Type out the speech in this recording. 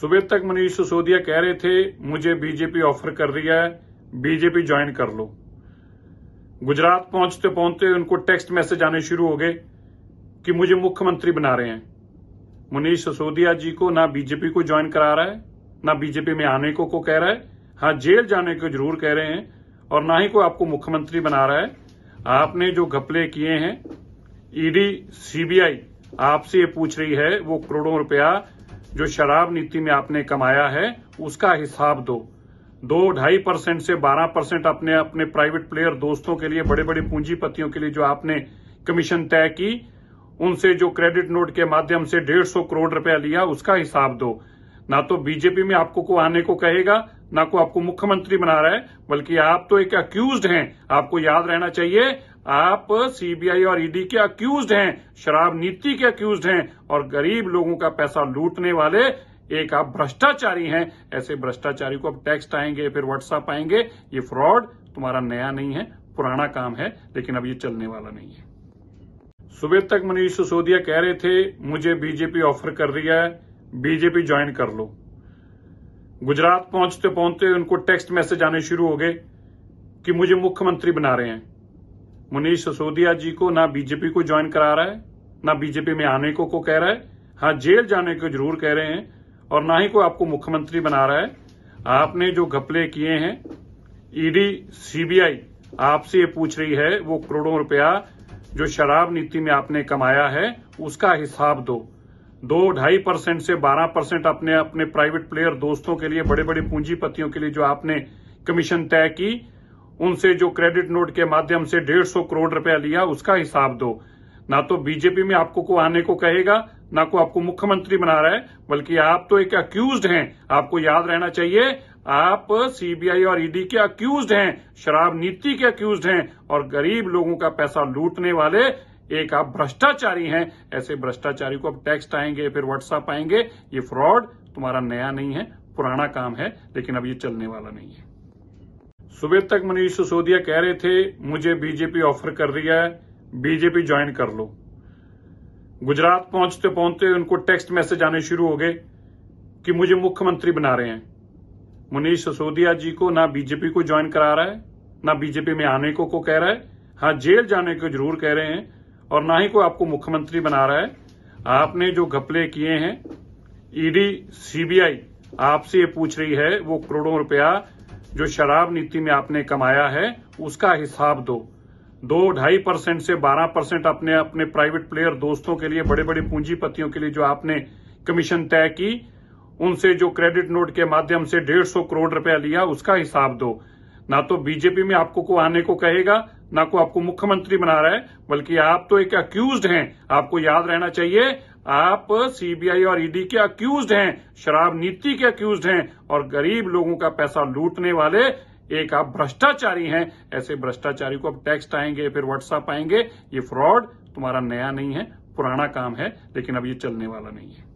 सुबह तक मनीष सिसोदिया कह रहे थे मुझे बीजेपी ऑफर कर रही है बीजेपी ज्वाइन कर लो गुजरात पहुंचते पहुंचते उनको टेक्स्ट मैसेज आने शुरू हो गए कि मुझे मुख्यमंत्री बना रहे हैं मनीष सिसोदिया जी को ना बीजेपी को ज्वाइन करा रहा है ना बीजेपी में आने को को कह रहा है हाँ जेल जाने को जरूर कह रहे हैं और ना ही कोई आपको मुख्यमंत्री बना रहा है आपने जो घपले किए हैं ईडी e सीबीआई आपसे ये पूछ रही है वो करोड़ों रुपया जो शराब नीति में आपने कमाया है उसका हिसाब दो दो ढाई परसेंट से बारह परसेंट अपने अपने प्राइवेट प्लेयर दोस्तों के लिए बड़े बड़े पूंजीपतियों के लिए जो आपने कमीशन तय की उनसे जो क्रेडिट नोट के माध्यम से डेढ़ सौ करोड़ रुपया लिया उसका हिसाब दो ना तो बीजेपी में आपको को आने को कहेगा ना को आपको मुख्यमंत्री बना रहा है बल्कि आप तो एक अक्यूज हैं आपको याद रहना चाहिए आप सीबीआई और ईडी e के अक्यूज हैं शराब नीति के अक्यूज हैं और गरीब लोगों का पैसा लूटने वाले एक आप भ्रष्टाचारी हैं ऐसे भ्रष्टाचारी को अब टेक्स्ट आएंगे फिर व्हाट्सएप आएंगे ये फ्रॉड तुम्हारा नया नहीं है पुराना काम है लेकिन अब ये चलने वाला नहीं है सुबह तक मनीष सिसोदिया कह रहे थे मुझे बीजेपी ऑफर कर रही है बीजेपी ज्वाइन कर लो गुजरात पहुंचते पहुंचते उनको टेक्स्ट मैसेज आने शुरू हो गए कि मुझे मुख्यमंत्री बना रहे हैं मुनीष सिसोदिया जी को ना बीजेपी को ज्वाइन करा रहा है ना बीजेपी में आने को को कह रहा है हाँ जेल जाने को जरूर कह रहे हैं और ना ही कोई आपको मुख्यमंत्री बना रहा है आपने जो घपले किए हैं ईडी e सीबीआई आपसे ये पूछ रही है वो करोड़ों रुपया जो शराब नीति में आपने कमाया है उसका हिसाब दो दो ढाई परसेंट से बारह परसेंट अपने अपने प्राइवेट प्लेयर दोस्तों के लिए बड़े बड़े पूंजीपतियों के लिए जो आपने कमीशन तय की उनसे जो क्रेडिट नोट के माध्यम से डेढ़ सौ करोड़ रुपया लिया उसका हिसाब दो ना तो बीजेपी में आपको को आने को कहेगा ना को आपको मुख्यमंत्री बना रहा है बल्कि आप तो एक अक्यूज हैं आपको याद रहना चाहिए आप सीबीआई और ईडी e के अक्यूज हैं शराब नीति के अक्यूज हैं और गरीब लोगों का पैसा लूटने वाले एक आप भ्रष्टाचारी हैं ऐसे भ्रष्टाचारी को अब टेक्स्ट आएंगे फिर व्हाट्सएप आएंगे ये फ्रॉड तुम्हारा नया नहीं है पुराना काम है लेकिन अब ये चलने वाला नहीं है सुबह तक मनीष सिसोदिया कह रहे थे मुझे बीजेपी ऑफर कर रही है बीजेपी ज्वाइन कर लो गुजरात पहुंचते पहुंचते उनको टेक्स्ट मैसेज आने शुरू हो गए कि मुझे मुख्यमंत्री बना रहे हैं मनीष सिसोदिया जी को ना बीजेपी को ज्वाइन करा रहा है ना बीजेपी में आने को को कह रहा है हाँ जेल जाने को जरूर कह रहे हैं और ना ही कोई आपको मुख्यमंत्री बना रहा है आपने जो घपले किए हैं ईडी सीबीआई आपसे ये पूछ रही है वो करोड़ों रुपया जो शराब नीति में आपने कमाया है उसका हिसाब दो दो ढाई परसेंट से बारह परसेंट अपने अपने प्राइवेट प्लेयर दोस्तों के लिए बड़े बड़े पूंजीपतियों के लिए जो आपने कमीशन तय की उनसे जो क्रेडिट नोट के माध्यम से डेढ़ सौ करोड़ रुपया लिया उसका हिसाब दो ना तो बीजेपी में आपको को आने को कहेगा ना को आपको मुख्यमंत्री बना रहा है बल्कि आप तो एक अक्यूज हैं आपको याद रहना चाहिए आप सीबीआई और ईडी e के अक्यूज हैं शराब नीति के अक्यूज हैं और गरीब लोगों का पैसा लूटने वाले एक आप भ्रष्टाचारी हैं ऐसे भ्रष्टाचारी को अब टेक्स्ट आएंगे फिर व्हाट्सएप आएंगे ये फ्रॉड तुम्हारा नया नहीं है पुराना काम है लेकिन अब ये चलने वाला नहीं है